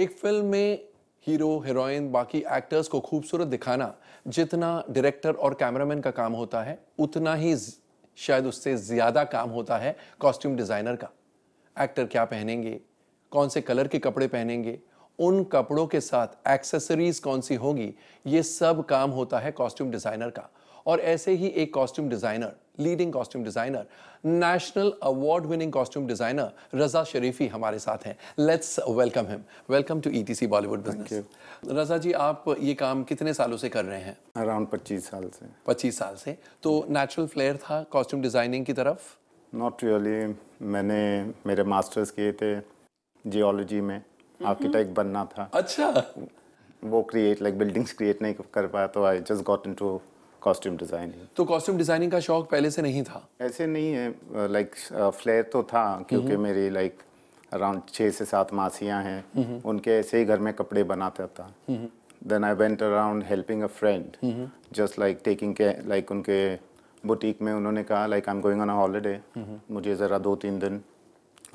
एक फिल्म में hero heroine बाकी एक्टर्स को खूबसूरत दिखाना जितना डायरेक्टर और कैमरामैन का काम होता है उतना ही शायद उससे ज़्यादा काम होता है कॉस्ट्यूम डिज़ाइनर का एक्टर क्या पहनेंगे कौन से कलर के कपड़े पहनेंगे उन कपड़ों के साथ एक्सेसरीज कौन सी होगी ये सब काम होता है कॉस्ट्यूम डिज़ाइनर का और ऐसे ही एक costume designer leading costume designer national award winning costume designer Raza Sharifi हमारे साथ हैं let's welcome him welcome to ETC Bollywood business Raza ji आप ये काम कितने सालों से कर रहे हैं अराउंड पच्चीस साल से पच्चीस साल से तो नेचुरल फ्लेयर था कॉस्ट्यूम डिजाइनिंग की तरफ नॉट रियली मैंने मेरे मास्टर्स किए थे जियोलॉजी में आर्किटेक्ट बनना था अच्छा वो क्रिएट लाइक बिल्डिंग्स क्रिएट नहीं कर पाया तो I just got into costume designing तो कॉस्ट्यूम डिज़ाइनिंग का शौक पहले से नहीं था ऐसे नहीं है लाइक फ्लेयर uh, तो था क्योंकि हम्म। मेरी लाइक अराउंड छः से सात मासियाँ हैं हम्म। उनके ऐसे ही घर में कपड़े बनाता था then I went around helping a friend just like taking के लाइक उनके बुटीक में उन्होंने कहा like I am going on a holiday मुझे ज़रा दो तीन दिन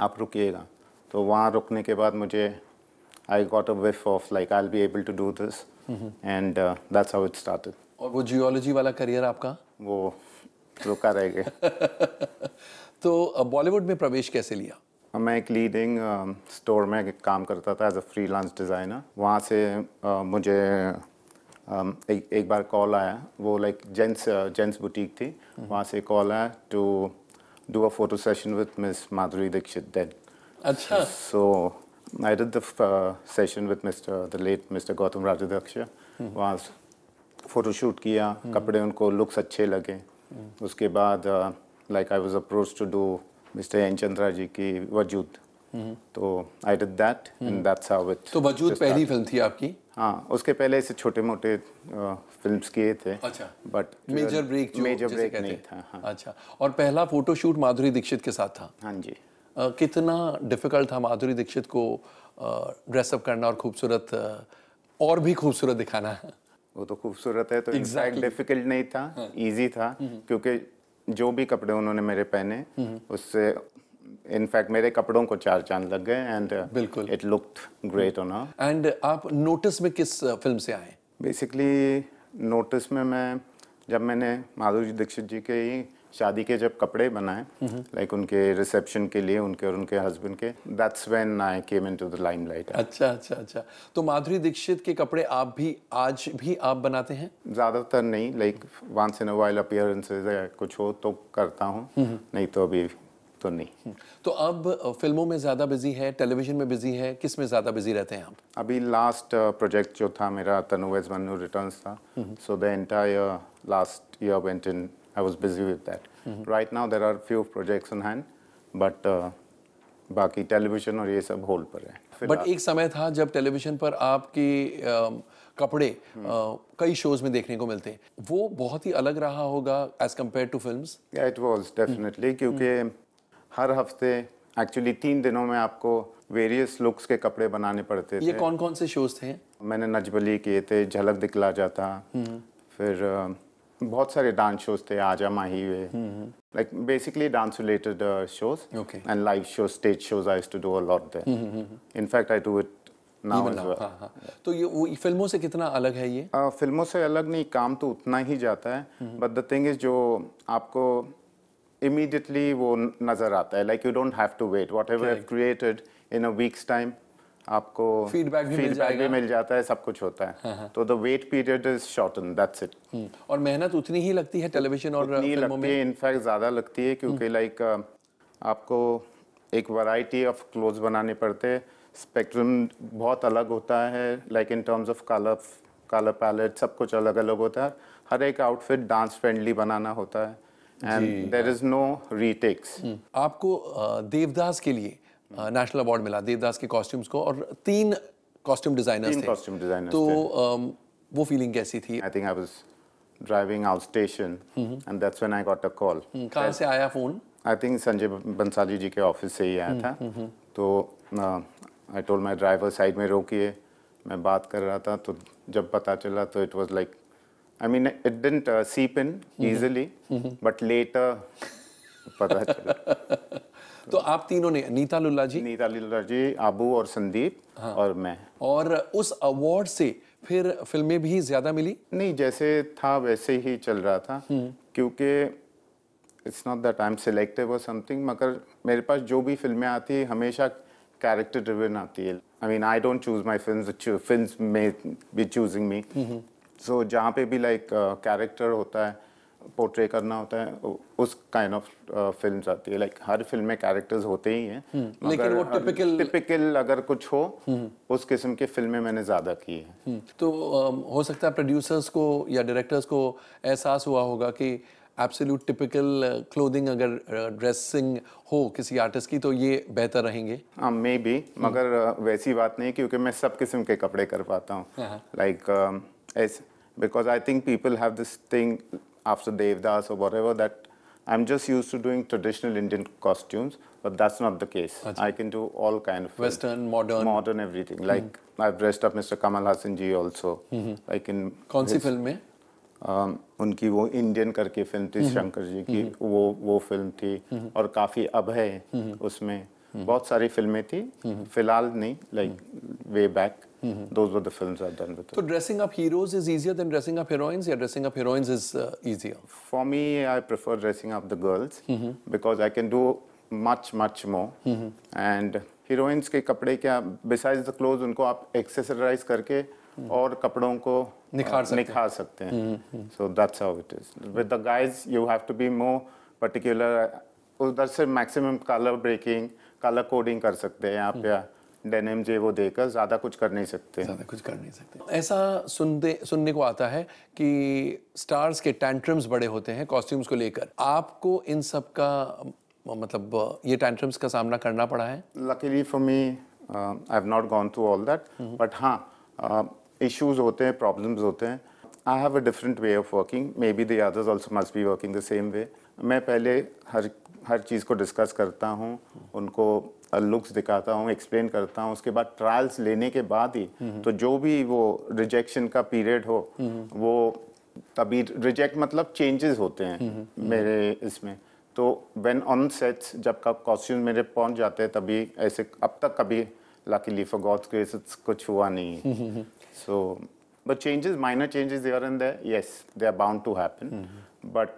आप रुकिएगा तो वहाँ रुकने के बाद मुझे I got a whiff of like I'll be able to do this and that's how it started और वो जियोलॉजी वाला करियर आपका वो रुका रह गया तो बॉलीवुड में प्रवेश कैसे लिया हाँ, मैं एक लीडिंग स्टोर में काम करता था एज अ फ्री डिज़ाइनर वहाँ से मुझे एक एक बार कॉल आया वो लाइक जेंट्स जेंट्स बुटीक थी हम्म। वहाँ से कॉल आया टू डू अच्छा। A photo session with miss Madhuri Dixit then अच्छा so I did the session with mister the late mister Gautam Rajadhyaksha वहाँ फ़ोटोशूट किया हम्म। कपड़े उनको लुक्स अच्छे लगे हम्म। उसके बाद like I was approach to do mister N Chandra ji की वजूद हम्म। तो I did that and that's how it तो वजूद पहली फिल्म थी आपकी हाँ उसके पहले ऐसे छोटे मोटे फिल्म uh, किए थे अच्छा बट मेजर ब्रेक जो मेजर ब्रेक नहीं था हाँ. अच्छा और पहला फोटोशूट माधुरी दीक्षित के साथ था हाँ जी आ, कितना डिफिकल्ट था माधुरी दीक्षित को ड्रेसअप करना और खूबसूरत और भी खूबसूरत दिखाना वो तो खूबसूरत है तो एग्जैक्ट डिफिकल्ट नहीं था इजी हाँ। था हम्म। क्योंकि जो भी कपड़े उन्होंने मेरे पहने हम्म। उससे इनफैक्ट मेरे कपड़ों को चार चांद लग गए एंड uh, बिल्कुल it looked great on and आप नोटिस में किस फिल्म uh, से आए बेसिकली नोटिस में मैं जब मैंने माधुरी दीक्षित जी के ही शादी के जब कपड़े बनाए लाइक हम्म। like उनके रिसेप्शन के लिए उनके और उनके हस्बैंड के that's when I came into the limelight अच्छा अच्छा अच्छा तो माधुरी दीक्षित के कपड़े आप भी आज भी आप बनाते हैं ज़्यादातर नहीं like once in a while appearances या कुछ हो तो करता हूँ हम्म, हम्म। नहीं तो अभी तो नहीं तो अब फिल्मों में ज़्यादा बिजी है टेलीविजन में बिजी है किस में ज़्यादा बिजी रहते हैं आप अभी लास्ट प्रोजेक्ट जो था मेरा तनुवेज मनु रिटर्न्स था so the entire last year went in I was busy with that. Mm -hmm. Right now there are few projects on hand, but uh, बाकी टेलीविजन और ये सब होल्ड पर है बट एक समय था जब टेलीविजन पर आपके कपड़े आ, हम्म। कई शोज में देखने को मिलते हैं वो बहुत ही अलग रहा होगा as compare to film it was definitely क्योंकि हम्म। हर हफ्ते एक्चुअली तीन दिनों में आपको वेरियस लुक्स के कपड़े बनाने पड़ते थे ये कौन कौन से शोज थे मैंने नजबली किए थे झलक दिखला जाता हम्म। फिर बहुत सारे डांस शोज थे आजा माही हुए like basically dance related shows and live show stage shows I to do a lot they in fact I do it तो ये वो फिल्मों से कितना अलग है ये uh, फिल्मों से अलग नहीं काम तो उतना ही जाता है बट द थिंग इज जो आपको इमीडिएटली वो नजर आता है like you don't have to wait whatever I created in a weeks time आपको फीडबैक भी, फीडबैक भी मिल जाता है सब कुछ होता है हाँ, हाँ। तो the wait period is shorten that's it और मेहनत उतनी ही लगती है टेलीविजन और उतनी लगती है इनफैक्ट ज़्यादा लगती है क्योंकि लाइक हम्म। आपको एक वैरायटी ऑफ क्लोथ्स बनाने पड़ते स्पेक्ट्रम बहुत अलग होता है like in terms of colour colour palette सब कुछ अलग अलग होता है हर एक आउटफिट डांस फ्रेंडली बनाना होता है and there is no retakes आपको देवदास के लिए नेशनल uh, अवार्ड मिला देवदास के कॉस्ट्यूम्स को और तीन कॉस्ट्यूम डिजाइनर्स थे कॉस्ट्यूम डिजाइनर्स तो um, वो फीलिंग कैसी थी I think I was driving out station and that's when I got a call कहां से आया phone I think Sanjay Bhansali ji के ऑफिस से ही आया था mm-hmm, mm-hmm. तो I told my driver side में रोकिए मैं बात कर रहा था तो जब पता चला तो it was like I mean it didn't seep in easily but later पता चला तो आप तीनों ने नीता लुल्ला जी नीता लुल्ला जी आबू और संदीप हाँ। और मैं और उस अवार्ड से फिर फिल्में भी ज्यादा मिली नहीं जैसे था वैसे ही चल रहा था हम्म। क्योंकि it's not the time selective और समथिंग मगर मेरे पास जो भी फिल्में आती है हमेशा कैरेक्टर ड्रिवन आती है I mean I don't choose my film film में बी चूजिंग मी सो जहाँ पे भी लाइक like, कैरेक्टर uh, होता है पोर्ट्रे करना होता है उस काइंड ऑफ फिल्म आती है लाइक like, हर फिल्म में कैरेक्टर्स होते ही हैं हम्म, लेकिन वो टिपिकल टिपिकल अगर कुछ हो हम्म। उस किस्म की फिल्में मैंने ज़्यादा की है हम्म, तो um, हो सकता है प्रोड्यूसर्स को या डायरेक्टर्स को एहसास हुआ होगा कि एब्सोल्यूट टिपिकल क्लोथिंग अगर ड्रेसिंग uh, हो किसी आर्टिस्ट की तो ये बेहतर रहेंगे हाँ मे भी मगर uh, वैसी बात नहीं क्योंकि मैं सब किस्म के कपड़े कर पाता हूँ like because I think people have this thing after Devdas or whatever that I'm just used to doing traditional Indian costumes, but that's not the case. Achha. I can do all kind of Western, films, modern, modern everything. Mm. Like I've dressed up Mr. Kamal Hassan ji also. Mm -hmm. Like in कौन सी film में? उनकी वो Indian करके film थी शंकर जी की वो वो film थी और काफ़ी अब है उसमें बहुत सारी फिल्में थी फिलहाल नहीं like way back Those were the films I've done with it. So dressing up heroes is easier than dressing up heroines, yeah? Dressing up heroines is uh, easier? For me, I prefer dressing up the girls mm-hmm. because I can do much, much more. Mm-hmm. And heroines के कपड़े क्या Besides the clothes, उनको आप accessorize करके और कपड़ों को निखार सकते निखार सकते हैं so that's how it is with the guys you have to be more particular उधर से maximum colour breaking colour coding कर सकते हैं आप या डेनिम जे वो देकर ज़्यादा कुछ कर नहीं सकते ज़्यादा कुछ कर नहीं सकते ऐसा सुनते सुनने को आता है कि स्टार्स के टैंट्रम्स बड़े होते हैं कॉस्ट्यूम्स को लेकर आपको इन सब का मतलब ये टैंट्रम्स का सामना करना पड़ा है luckily for me I have not gone through all that but हाँ इश्यूज uh, होते हैं प्रॉब्लम्स होते हैं I have a different way of working may be they others also must be working the same way मैं पहले हर हर चीज़ को discuss करता हूँ उनको लुक्स दिखाता हूँ एक्सप्लेन करता हूँ उसके बाद ट्रायल्स लेने के बाद ही हम्म। तो जो भी वो रिजेक्शन का पीरियड हो हम्म। वो तभी रिजेक्ट मतलब चेंजेस होते हैं हम्म, मेरे इसमें तो वेन ऑन सेट्स जब कब कॉस्ट्यूम मेरे पहुंच जाते हैं तभी ऐसे अब तक कभी लकीली फॉर गॉड्स ग्रेस कुछ हुआ नहीं है so but changes minor changes there and there yes they are bound to happen but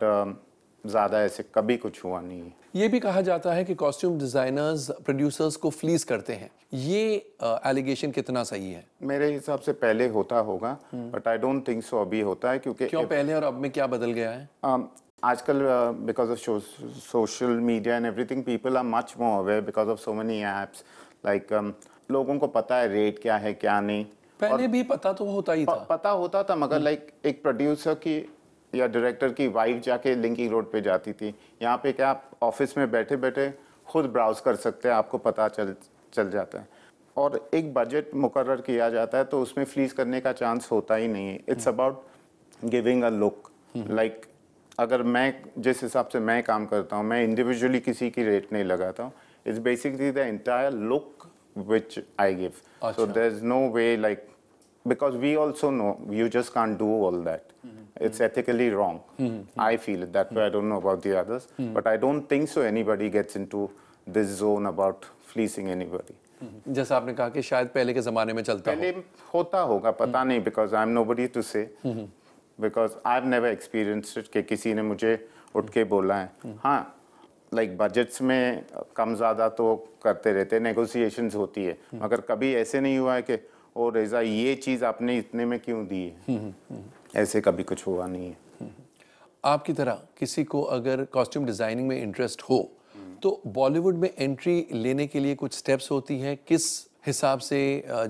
ज़्यादा ऐसे कभी कुछ हुआ नहीं ये भी कहा जाता है कि कॉस्ट्यूम डिज़ाइनर्स प्रोड्यूसर्स को फ्लीस करते हैं ये एलिगेशन uh, कितना सही है मेरे हिसाब से पहले होता होगा but I don't think so अभी होता है क्योंकि क्यों if, पहले और अब में क्या बदल गया है um, आजकल because of social media and everything people are much more aware because of so many apps like लोगों को पता है रेट क्या है क्या नहीं पहले भी पता तो होता ही था पता होता था मगर लाइक हम्म। like, एक प्रोड्यूसर की या डायरेक्टर की वाइफ जाके लिंकिंग रोड पे जाती थी यहाँ पे क्या आप ऑफिस में बैठे बैठे खुद ब्राउज़ कर सकते हैं आपको पता चल चल जाता है और एक बजट मुकर किया जाता है तो उसमें फ्लीज करने का चांस होता ही नहीं है it's about giving a look like अगर मैं जिस हिसाब से मैं काम करता हूँ मैं इंडिविजुअली किसी की रेट नहीं लगाता हूँ it's basically the entire look which I give so there is no way like because we also know you just can't do all that. Mm -hmm. It's ethically wrong. Mm -hmm. I feel it that mm-hmm. way. I don't know about the others, mm-hmm. but I don't think so. Anybody gets into this zone about fleecing anybody. जैसे आपने कहा कि शायद पहले के ज़माने में चलता पहले हो। होता होगा पता नहीं because I am nobody to say because I have never experienced कि किसी ने मुझे उठ के बोला है हाँ लाइक like बजट्स में कम ज़्यादा तो करते रहते नेगोशिएशंस होती है मगर कभी ऐसे नहीं हुआ है कि और रेजा ये चीज़ आपने इतने में क्यों दी है हम्म, हम्म, हम्म। ऐसे कभी कुछ हुआ नहीं है आपकी तरह किसी को अगर कॉस्ट्यूम डिज़ाइनिंग में इंटरेस्ट हो तो बॉलीवुड में एंट्री लेने के लिए कुछ स्टेप्स होती हैं किस हिसाब से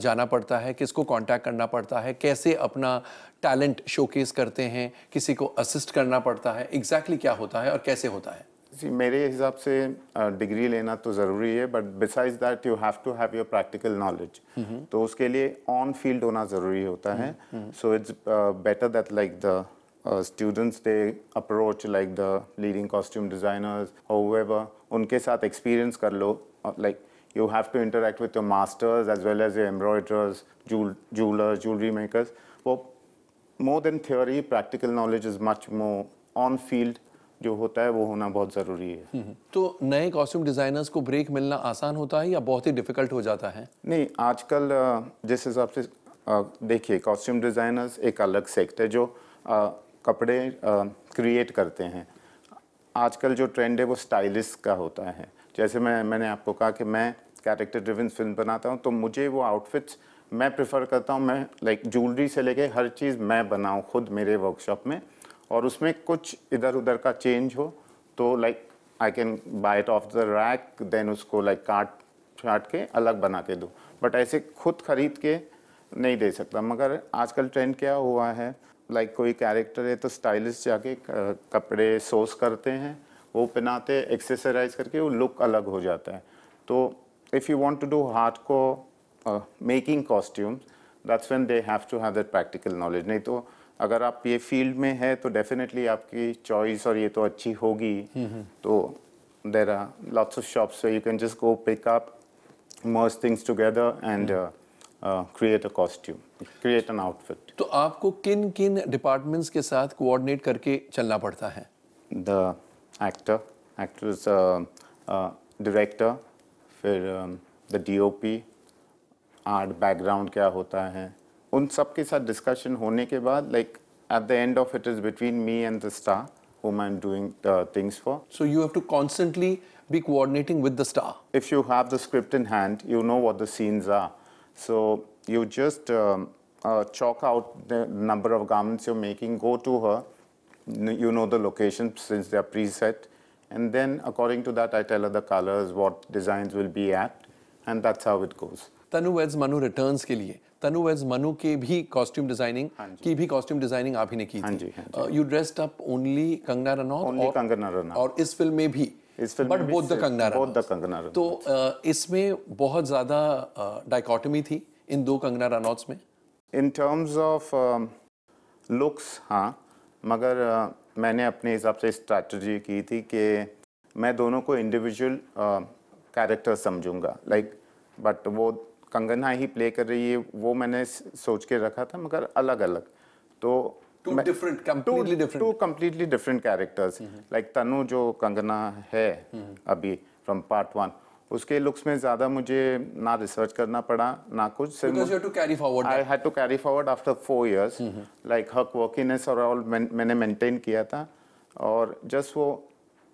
जाना पड़ता है किसको कांटेक्ट करना पड़ता है कैसे अपना टैलेंट शोकेस करते हैं किसी को असिस्ट करना पड़ता है एग्जैक्टली exactly क्या होता है और कैसे होता है जी मेरे हिसाब से डिग्री लेना तो ज़रूरी है but besides that you have to have your practical knowledge तो उसके लिए ऑन फील्ड होना ज़रूरी होता है so it's better that like the students they approach like the leading costume designers however उनके साथ एक्सपीरियंस कर लो like you have to interact with your masters as well as embroiderers jeweller jewellery makers वो more than theory practical knowledge is much more on field जो होता है वो होना बहुत ज़रूरी है हम्म, हम्म। तो नए कॉस्ट्यूम डिज़ाइनर्स को ब्रेक मिलना आसान होता है या बहुत ही डिफ़िकल्ट हो जाता है नहीं आजकल जिस हिसाब से देखिए कॉस्ट्यूम डिज़ाइनर्स एक अलग सेक्ट है जो आ, कपड़े क्रिएट करते हैं आजकल जो ट्रेंड है वो स्टाइलिस्ट का होता है जैसे मैं मैंने आपको कहा कि मैं कैरेक्टर ड्रिविन फिल्म बनाता हूँ तो मुझे वो आउटफिट्स मैं प्रेफर करता हूँ मैं लाइक ज्वेलरी से लेके हर चीज़ मैं बनाऊँ खुद मेरे वर्कशॉप में और उसमें कुछ इधर उधर का चेंज हो तो like I can buy it off the rack then उसको लाइक काट छाट के अलग बना के दो बट ऐसे खुद खरीद के नहीं दे सकता मगर आजकल ट्रेंड क्या हुआ है लाइक like कोई कैरेक्टर है तो स्टाइलिश जाके कपड़े सोस करते हैं वो पहनाते एक्सेसराइज करके वो लुक अलग हो जाता है तो if you want to do art को making costume that's when they have to have that practical knowledge नहीं तो अगर आप ये फील्ड में है तो डेफिनेटली आपकी चॉइस और ये तो अच्छी होगी तो there are lots of shops you can just go pick up merge things together and create a costume create an outfit तो आपको किन किन डिपार्टमेंट्स के साथ कोऑर्डिनेट करके चलना पड़ता है द एक्टर एक्ट्रेस डायरेक्टर फिर द पी आर्ट बैकग्राउंड क्या होता है उन सब के साथ डिस्कशन होने के बाद like at the end of it is between me and the star whom I'm doing uh, things for. So you have to constantly be coordinating with the star. If you have the script in hand, you know what the scenes are. So you just um, uh, chalk out the number of garments you're making, go to her, you know the location since they're preset, and then according to that, I tell her the colors, what designs will be at, and that's how it goes. Tanu Weds Manu returns ke liye. Tanu as Manu के भी costume designing हाँ की भी costume designing आप ही ने की हाँ थी you dressed up only Kangana Ranaut और, और इस फिल्म में भी but both the Kangana both the Kangana तो uh, इसमें बहुत ज्यादा डाइकोटमी uh, थी इन दो कंगना रनौत्स में इन टर्म्स ऑफ लुक्स हाँ मगर uh, मैंने अपने हिसाब से स्ट्रैटी की थी कि मैं दोनों को इंडिविजुअल कैरेक्टर uh, समझूंगा लाइक बट वो कंगना ही प्ले कर रही है वो मैंने सोच के रखा था मगर अलग अलग तो two different different characters like Tanu जो कंगना है mm-hmm. अभी फ्रॉम पार्ट वन उसके लुक्स में ज़्यादा मुझे ना रिसर्च करना पड़ा ना कुछ I carry forward after four like हक वर्किंग मैंने मेंटेन किया था और जस्ट वो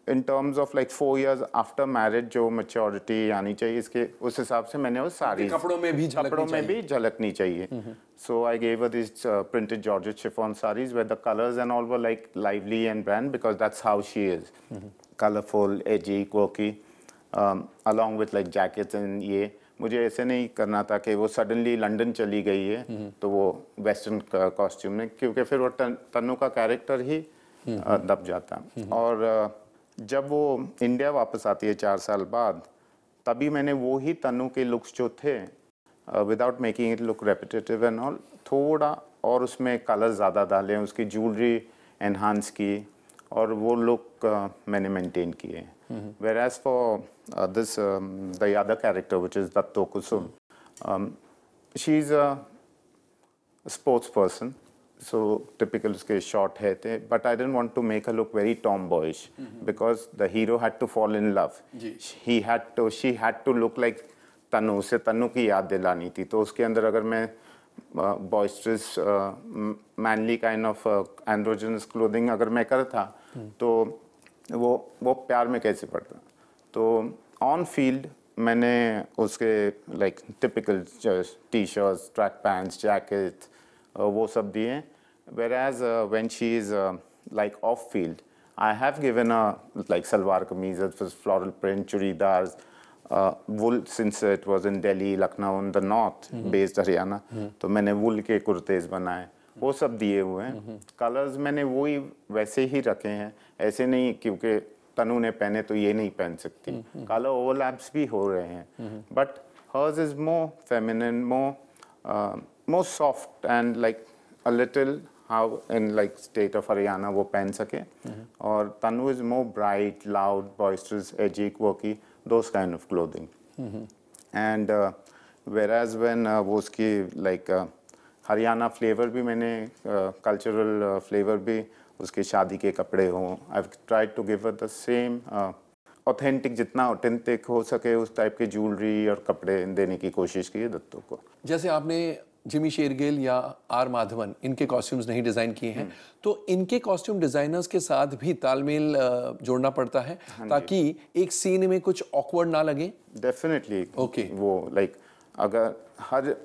in terms of like four years after marriage जो मेच्योरिटी आनी चाहिए इसके उस हिसाब से मैंने वो सारी कपड़ों में भी कपड़ों में भी झलकनी चाहिए so I gave this printed georgette chiffon saris with the colours and all like lively and brand because that's how she is colourful edgy कोकी along with like jacket and ये मुझे ऐसे नहीं करना था कि वो सडनली लंदन चली गई है हम्म, हम्म। तो वो वेस्टर्न कॉस्ट्यूम में क्योंकि फिर वो तन्नू का कैरेक्टर ही हम्म, दब जाता और uh, जब वो इंडिया वापस आती है चार साल बाद तभी मैंने वो ही तनु के लुक्स जो थे without making it look repetitive and all थोड़ा और उसमें कलर ज़्यादा डाले उसकी ज्वेलरी एनहांस की और वो लुक uh, मैंने मेंटेन किए whereas for this the other character which is Datto Kusum she is a sports person so typical uske short hai the but i didn't want to make her look very tomboyish mm -hmm. because the hero had to fall in love ji. he had to she had to look like tanu tanu se Tanu उसे तनु की याद दिलानी थी तो उसके boisterous uh, manly kind of uh, androgynous clothing agar main kar tha mm. to wo wo pyar mein kaise padta to on field मैंने उसके like typical T shirts track pants jacket वो सब दिए Whereas uh, when she is uh, like off field, I have given a like salwar kameez, floral print, churidars, uh, wool since it was in Delhi, Lucknow in the north mm -hmm. based Haryana. Haryana तो मैंने wool ke kurtes banaye. वो सब दिए हुए हैं colours मैंने वो ही वैसे ही रखे हैं ऐसे नहीं क्योंकि तनु ने पहने तो ये नहीं पहन सकती कलर ओवरलैप्स भी हो रहे हैं but hers is more feminine more more soft and like a little how in like state of Haryana वो पहन सके और Tanu is more bright loud boisterous एजिक quirky those kind of clothing and whereas when वो उसकी like Haryana flavour भी मैंने cultural uh, flavour uh, भी उसके शादी के कपड़े हों I try to give the same authentic जितना ऑथेंटिक हो सके उस टाइप के ज्वेलरी और कपड़े देने की कोशिश की दत्तों को जैसे आपने जिमी शेरगिल या आर माधवन इनके कॉस्ट्यूम्स नहीं डिज़ाइन किए हैं हम्म। तो इनके कॉस्ट्यूम डिज़ाइनर्स के साथ भी तालमेल जोड़ना पड़ता है हाँ ताकि एक सीन में कुछ ऑकवर्ड ना लगे डेफिनेटली ओके okay. वो लाइक like, अगर हर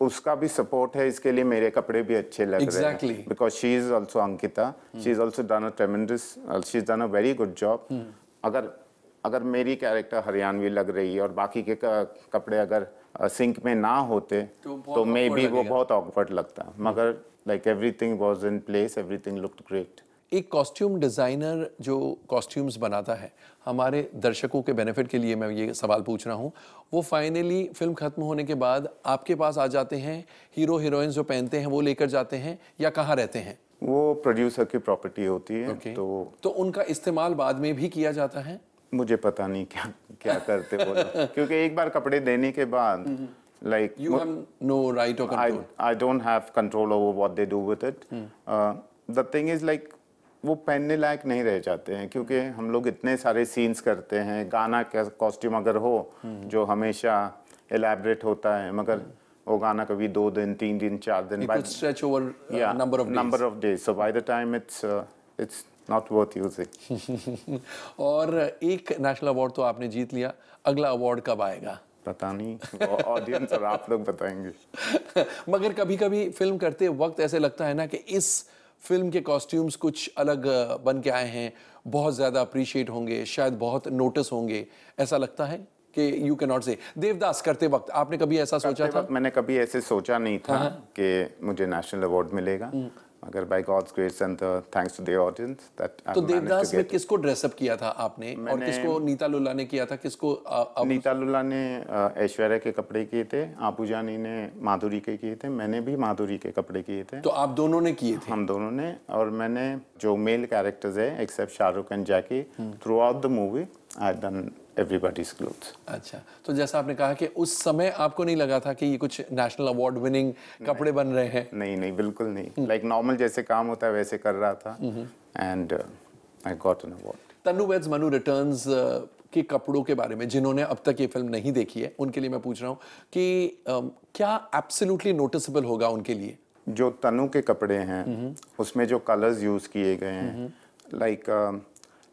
उसका भी सपोर्ट है इसके लिए मेरे कपड़े भी अच्छे लग exactly. रहे हैं because she is also Ankita she is also done a tremendous she is done a very good job अगर अगर मेरी कैरेक्टर हरियाणवी लग रही है और बाकी के कपड़े अगर सिंक में ना होते तो मे बी वो बहुत ऑकवर्ड तो लगता हम्म। मगर like everything was in place everything looked great एक कॉस्ट्यूम डिज़ाइनर जो कॉस्ट्यूम्स बनाता है हमारे दर्शकों के बेनिफिट के लिए मैं ये सवाल पूछ रहा हूँ वो फाइनली फिल्म ख़त्म होने के बाद आपके पास आ जाते हैं हीरो हीरोइंस जो पहनते हैं वो लेकर जाते हैं या कहाँ रहते हैं वो प्रोड्यूसर की प्रॉपर्टी होती है okay. तो तो उनका इस्तेमाल बाद में भी किया जाता है मुझे पता नहीं क्या क्या करते वो क्योंकि एक बार कपड़े देने के बाद like you have no right of control I don't have control over what they do with it the thing is like वो पहनने लायक नहीं रह जाते हैं क्योंकि हम लोग इतने सारे सीन्स करते हैं गाना का कॉस्ट्यूम अगर हो हम्म, हम्म। जो हमेशा एलैबोरेट होता है मगर हम्म। वो गाना कभी दो दिन तीन दिन चार दिन number of days so by the time it's it's not worth using और एक नेशनल अवार्ड तो आपने जीत लिया अगला अवार्ड कब आएगा पता नहीं ऑडियंस और आप लोग बताएंगे मगर कभी कभी फिल्म करते वक्त ऐसे लगता है ना कि इस फिल्म के कॉस्ट्यूम्स कुछ अलग बन के आए हैं बहुत ज़्यादा अप्रिशिएट होंगे शायद बहुत नोटिस होंगे ऐसा लगता है कि यू कैन नॉट से देवदास करते वक्त आपने कभी ऐसा सोचा था मैंने कभी ऐसे सोचा नहीं था हाँ, हाँ। कि मुझे नेशनल अवार्ड मिलेगा हम्म। मगर by God's grace and thanks to the audience that तो देवदास में किसको ड्रेस अप किया था आपने और किसको नीता लुल्ला ने किया था किसको आ, नीता लुल्ला ने ऐश्वर्या के कपड़े किए थे आपू जानी ने माधुरी के किए थे मैंने भी माधुरी के कपड़े किए थे तो आप दोनों ने किए थे हम दोनों ने और मैंने जो मेल कैरेक्टर्स है except Shahrukh and Jackie throughout the movie I done everybody's clothes अच्छा तो जैसा आपने कहा कि उस समय आपको नहीं लगा था कि ये कुछ नेशनल अवार्ड विनिंग कपड़े बन रहे हैं नहीं नहीं बिल्कुल नहीं लाइक नॉर्मल हम्म। जैसे काम होता है वैसे कर रहा था and I got an award Tanu weds Manu returns uh, के कपड़ों के बारे में जिन्होंने अब तक ये फिल्म नहीं देखी है उनके लिए मैं पूछ रहा हूँ कि आ, um, क्या एब्सोल्युटली नोटिसेबल होगा उनके लिए जो तनु के कपड़े हैं हम्म। उसमें जो कलर्स यूज़ किए गए हैं लाइक हम्म। um,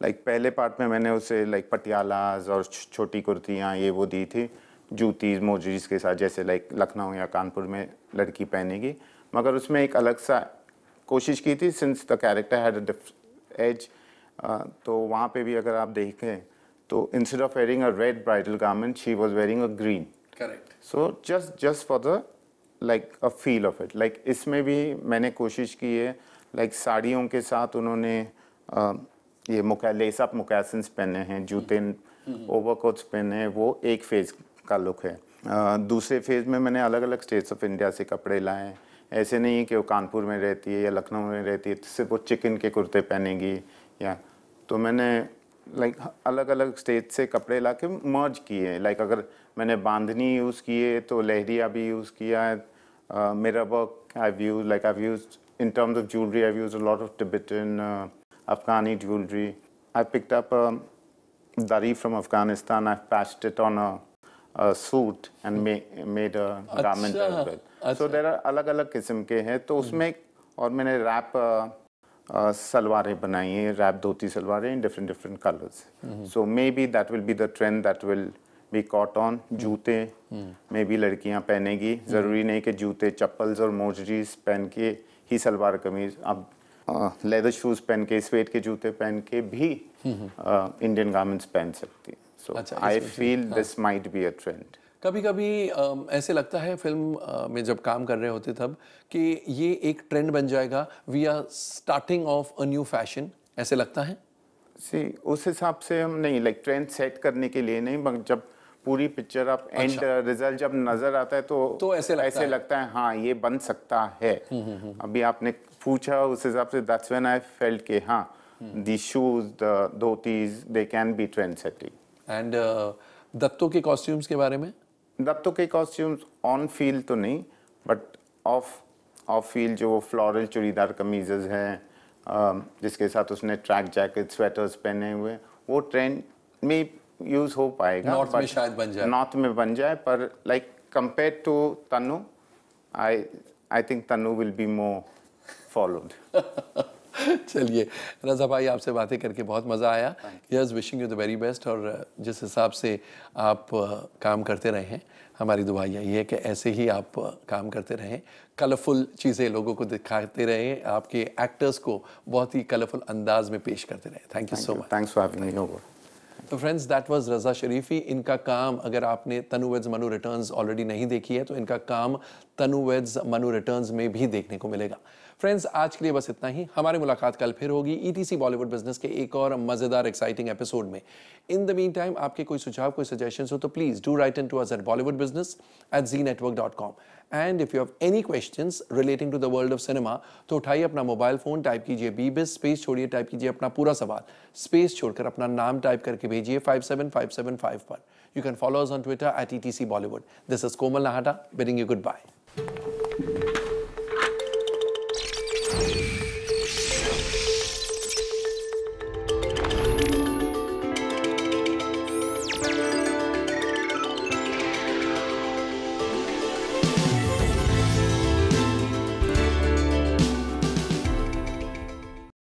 लाइक like, पहले पार्ट में मैंने उसे लाइक like, पटियालाज और छोटी कुर्तियाँ ये वो दी थी जूतीज़ मोजरीज के साथ जैसे लाइक लखनऊ या कानपुर में लड़की पहनेगी मगर उसमें एक अलग सा कोशिश की थी since the character had age तो वहाँ पे भी अगर आप देखें तो instead of wearing a red bridal garment she was wearing a green correct so just just for the like a feel of it like इसमें भी मैंने कोशिश की है लाइक like, साड़ियों के साथ उन्होंने uh, ये मुका लेसअप मुकासन्स पहने हैं जूते ओवर हम्म। कोट्स हम्म। पहने हैं वो एक फेज़ का लुक है दूसरे फेज़ में मैंने अलग अलग स्टेट्स ऑफ इंडिया से कपड़े लाए हैं ऐसे नहीं कि वो कानपुर में रहती है या लखनऊ में रहती है तो सिर्फ वो चिकन के कुर्ते पहनेगी या तो मैंने लाइक अलग अलग स्टेट से कपड़े ला के मर्ज किए लाइक अगर मैंने बांधनी यूज़ किए तो लहरिया भी यूज़ किया है मेरा work I use like I use in terms of jewellery I use lot of Tibetan Afghani jewelry. I picked up a um, dari from Afghanistan. I patched it on a, a suit and ma made a Achha. garment out of it. So there are अलग अलग किस्म के हैं तो उसमें और मैंने rap सलवारें बनाई हैं रैप धोती सलवारें in different different colours so maybe that will be the trend that will be cotton जूते में भी लड़कियां पहनेगी ज़रूरी नहीं कि जूते चप्पल्स और मोजरीज पहन के ही सलवार कमीज अब लेदर शूज पहन के स्वेट के जूते पहन के भी इंडियन गार्मेंट्स पहन सकती है so I feel this might be a trend कभी कभी आ, ऐसे लगता है फिल्म आ, में जब काम कर रहे होते तब कि ये एक ट्रेंड बन जाएगा we are starting off a new fashion ऐसे लगता है सी उस हिसाब से हम नहीं लाइक ट्रेंड सेट करने के लिए नहीं बट जब पूरी पिक्चर आप एंड रिजल्ट अच्छा। जब नजर आता है तो तो ऐसे लगता ऐसे है। लगता है हाँ ये बन सकता है अभी आपने पूछा उस हिसाब से दैट्स व्हेन आई फेल्ट के हाँ the shoes the dhotis they can be trend setting and Datto के कॉस्ट्यूम्स के बारे में दत्तो के कॉस्ट्यूम्स ऑन फील्ड तो नहीं बट ऑफ ऑफ फील्ड जो फ्लोरल चूड़ीदार कमीज़ हैं um, जिसके साथ उसने ट्रैक जैकेट स्वेटर्स पहने हुए वो ट्रेंड में यूज़ हो पाएगा नॉर्थ में शायद बन जाए नॉर्थ में बन जाए पर like compare to Tanu I I think Tanu will be more followed चलिए रजा भाई आपसे बातें करके बहुत मज़ा आया yes wishing you the very best और जिस हिसाब से आप काम करते रहे हैं हमारी दुआ यही है कि ऐसे ही आप काम करते रहें कलरफुल चीज़ें लोगों को दिखाते रहें आपके एक्टर्स को बहुत ही कलरफुल अंदाज में पेश करते रहें thank you so much thanks for having me तो friends that was Raza Sharifi इनका काम अगर आपने Tanu weds Manu returns already नहीं देखी है तो इनका काम तनु वेज मनु रिटर्न्स में भी देखने को मिलेगा फ्रेंड्स आज के लिए बस इतना ही हमारी मुलाकात कल फिर होगी ईटीसी बॉलीवुड बिजनेस के एक और मजेदार एक्साइटिंग एपिसोड में इन द मीन टाइम आपके कोई सुझाव कोई सजेशन हो तो please do write in to Azhar at Bollywood business at G network dot com and if you have any question relating to the world of cinema तो उठाइए अपना मोबाइल फोन टाइप कीजिए बी बिस स्पेस छोड़िए टाइप कीजिए अपना पूरा सवाल स्पेस छोड़कर अपना नाम टाइप करके भेजिए five seven five seven five पर you can follow on Twitter at E T C Bollywood this is Komal Nahta bidding you good bye